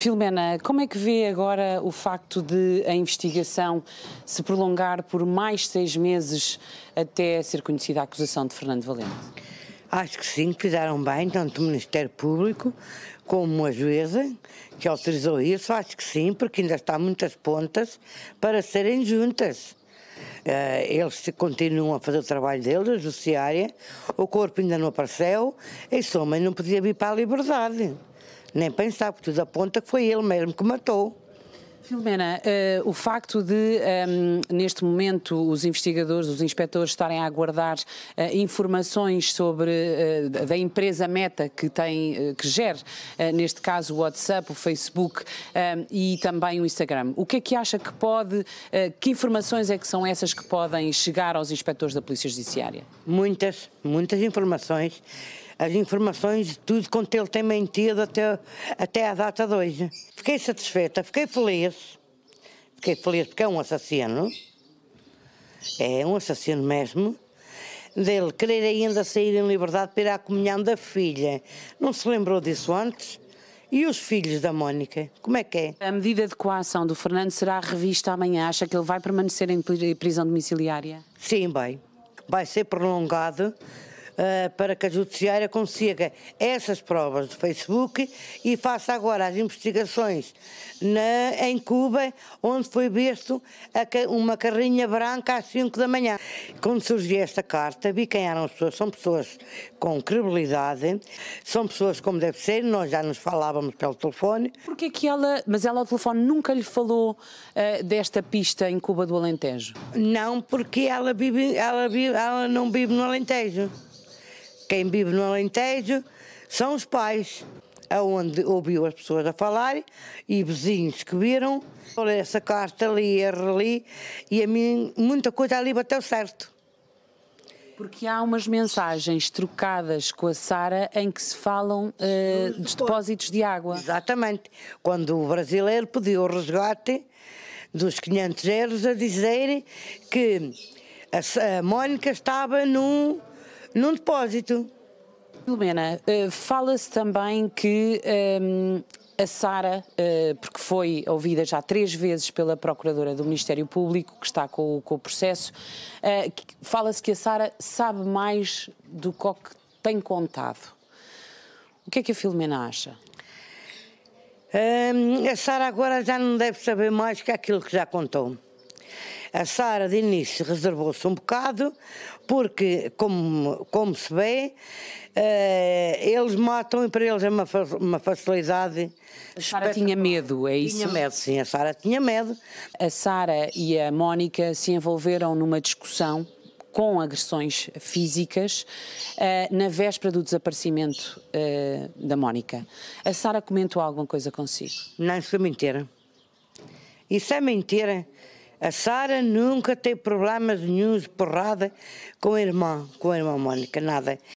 Filomena, como é que vê agora o facto de a investigação se prolongar por mais seis meses até ser conhecida a acusação de Fernando Valente? Acho que sim, fizeram bem, tanto o Ministério Público como a juíza, que autorizou isso, acho que sim, porque ainda está muitas pontas para serem juntas. Eh, eles continuam a fazer o trabalho deles, a judiciária, o corpo ainda não apareceu, em suma, não podia vir para a liberdade nem pensar, porque tudo aponta que foi ele mesmo que matou. Filomena, uh, o facto de, um, ehm, neste momento, os investigadores, os inspectores estarem a aguardar uh, informações sobre uh, da empresa Meta que tem, que gera, neste caso, o WhatsApp, o Facebook ehm, e também o Instagram. O que é que acha que pode, que informações é que são essas que podem chegar aos inspectores da Polícia Judiciária? Muitas, muitas informações as informações de tudo quanto ele tem mentido até, até à data de hoje. Fiquei satisfeita, fiquei feliz. Fiquei feliz porque é um assassino. É um assassino mesmo. Dele querer ainda sair em liberdade para ir à comunhão da filha. Não se lembrou disso antes? E os filhos da Mónica, como é que é? A medida de coação do Fernando será revista amanhã. Acha que ele vai permanecer em prisão domiciliária? Sim, vai. Vai ser prolongado eh, para que a Judiciária consiga essas provas do Facebook e faça agora as investigações na, em Cuba, onde foi visto a, uma carrinha branca às 5 da manhã. Quando surgiu esta carta, vi quem eram as pessoas. São pessoas com credibilidade, são pessoas como deve ser, nós já nos falávamos pelo telefone. Porquê que ela, mas ela ao telefone nunca lhe falou uh, desta pista em Cuba do Alentejo? Não, porque ela, vive, ela, vive, ela não vive no Alentejo. Quem vive no Alentejo são os pais, aonde ouviu as pessoas a falar e vizinhos que viram. Olha essa carta ali, erra ali, e a mim muita coisa ali bateu certo. Porque há umas mensagens trocadas com a Sara em que se falam uh, de depósitos de água. Exatamente. Quando o brasileiro pediu o resgate dos 500 euros a dizer que a, Mónica estava num, num depósito. Filomena. Eh, fala-se também que um, ehm, a Sara, eh, porque foi ouvida já três vezes pela Procuradora do Ministério Público, que está com, com o processo, eh, fala-se que a Sara sabe mais do que, que tem contado. O que é que a Filomena acha? Um, ehm, a Sara agora já não deve saber mais que aquilo que já contou. A Sara, de início, reservou-se um bocado, porque, como, como se vê, eh, eles matam e para eles é uma, uma facilidade. A Sara tinha medo, é isso? Tinha medo, sim, a Sara tinha medo. A Sara e a Mónica se envolveram numa discussão com agressões físicas eh, na véspera do desaparecimento eh, da Mónica. A Sara comentou alguma coisa consigo? Não, isso é mentira. Isso é mentira. A Sara nunca teve problemas nenhum de porrada com a irmã, com a irmã Mónica, nada.